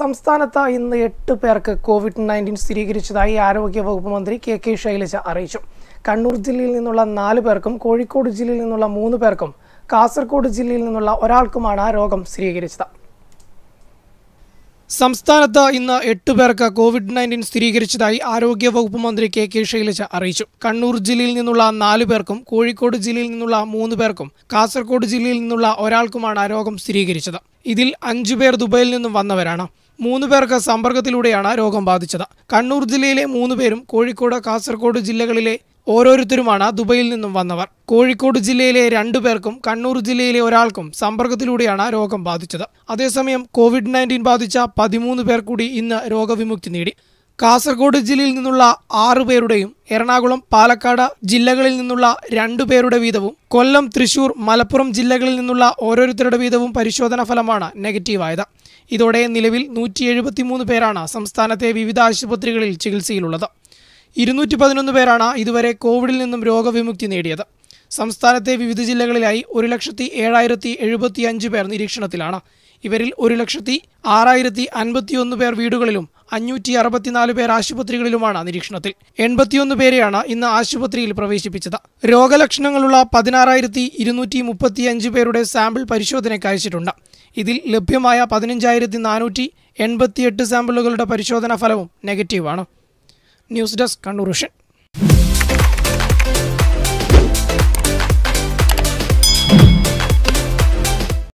സംസ്ഥാനത്ത് ഇന്ന് എട്ട് പേർക്ക് കോവിഡ് നയൻറ്റീൻ സ്ഥിരീകരിച്ചതായി ആരോഗ്യവകുപ്പ് മന്ത്രി കെ കെ ശൈലജ അറിയിച്ചു കണ്ണൂർ ജില്ലയിൽ നിന്നുള്ള നാല് പേർക്കും കോഴിക്കോട് ജില്ലയിൽ നിന്നുള്ള മൂന്ന് പേർക്കും കാസർഗോഡ് ജില്ലയിൽ നിന്നുള്ള ഒരാൾക്കുമാണ് രോഗം സ്ഥിരീകരിച്ചത് സംസ്ഥാനത്ത് ഇന്ന് എട്ട് പേർക്ക് കോവിഡ് നയൻറ്റീൻ സ്ഥിരീകരിച്ചതായി ആരോഗ്യവകുപ്പ് മന്ത്രി കെ കെ ശൈലജ അറിയിച്ചു കണ്ണൂർ ജില്ലയിൽ നിന്നുള്ള നാല് പേർക്കും കോഴിക്കോട് ജില്ലയിൽ നിന്നുള്ള മൂന്ന് പേർക്കും കാസർഗോഡ് ജില്ലയിൽ നിന്നുള്ള ഒരാൾക്കുമാണ് രോഗം സ്ഥിരീകരിച്ചത് ഇതിൽ അഞ്ചു പേർ ദുബൈയിൽ നിന്നും വന്നവരാണ് മൂന്ന് പേർക്ക് സമ്പർക്കത്തിലൂടെയാണ് രോഗം ബാധിച്ചത് കണ്ണൂർ ജില്ലയിലെ മൂന്ന് പേരും കോഴിക്കോട് കാസർഗോഡ് ജില്ലകളിലെ ഓരോരുത്തരുമാണ് ദുബൈയിൽ നിന്നും വന്നവർ കോഴിക്കോട് ജില്ലയിലെ രണ്ടു പേർക്കും കണ്ണൂർ ജില്ലയിലെ ഒരാൾക്കും സമ്പർക്കത്തിലൂടെയാണ് രോഗം ബാധിച്ചത് അതേസമയം കോവിഡ് നയൻറ്റീൻ ബാധിച്ച പതിമൂന്ന് പേർ കൂടി ഇന്ന് രോഗവിമുക്തി നേടി കാസർഗോഡ് ജില്ലയിൽ നിന്നുള്ള ആറുപേരുടെയും എറണാകുളം പാലക്കാട് ജില്ലകളിൽ നിന്നുള്ള രണ്ടു പേരുടെ വീതവും കൊല്ലം തൃശൂർ മലപ്പുറം ജില്ലകളിൽ നിന്നുള്ള ഓരോരുത്തരുടെ വീതവും പരിശോധനാ ഫലമാണ് നെഗറ്റീവായത് ഇതോടെ നിലവിൽ നൂറ്റി പേരാണ് സംസ്ഥാനത്തെ വിവിധ ആശുപത്രികളിൽ ചികിത്സയിലുള്ളത് ഇരുന്നൂറ്റി പതിനൊന്ന് പേരാണ് ഇതുവരെ കോവിഡിൽ നിന്നും രോഗവിമുക്തി നേടിയത് സംസ്ഥാനത്തെ വിവിധ ജില്ലകളിലായി ഒരു ലക്ഷത്തി ഏഴായിരത്തി എഴുപത്തി അഞ്ച് പേർ നിരീക്ഷണത്തിലാണ് ഇവരിൽ ഒരു ലക്ഷത്തി ആറായിരത്തി അൻപത്തിയൊന്ന് പേർ വീടുകളിലും അഞ്ഞൂറ്റി അറുപത്തിനാല് പേർ ആശുപത്രികളിലുമാണ് നിരീക്ഷണത്തിൽ എൺപത്തിയൊന്ന് പേരെയാണ് ഇന്ന് ആശുപത്രിയിൽ പ്രവേശിപ്പിച്ചത് രോഗലക്ഷണങ്ങളുള്ള പതിനാറായിരത്തി ഇരുന്നൂറ്റി മുപ്പത്തിയഞ്ച് പേരുടെ സാമ്പിൾ പരിശോധനയ്ക്ക് അയച്ചിട്ടുണ്ട് ഇതിൽ ലഭ്യമായ പതിനഞ്ചായിരത്തി നാനൂറ്റി എൺപത്തിയെട്ട് സാമ്പിളുകളുടെ പരിശോധനാ ഫലവും നെഗറ്റീവാണ് ന്യൂസ് ഡെസ്ക് കണ്ണൂർ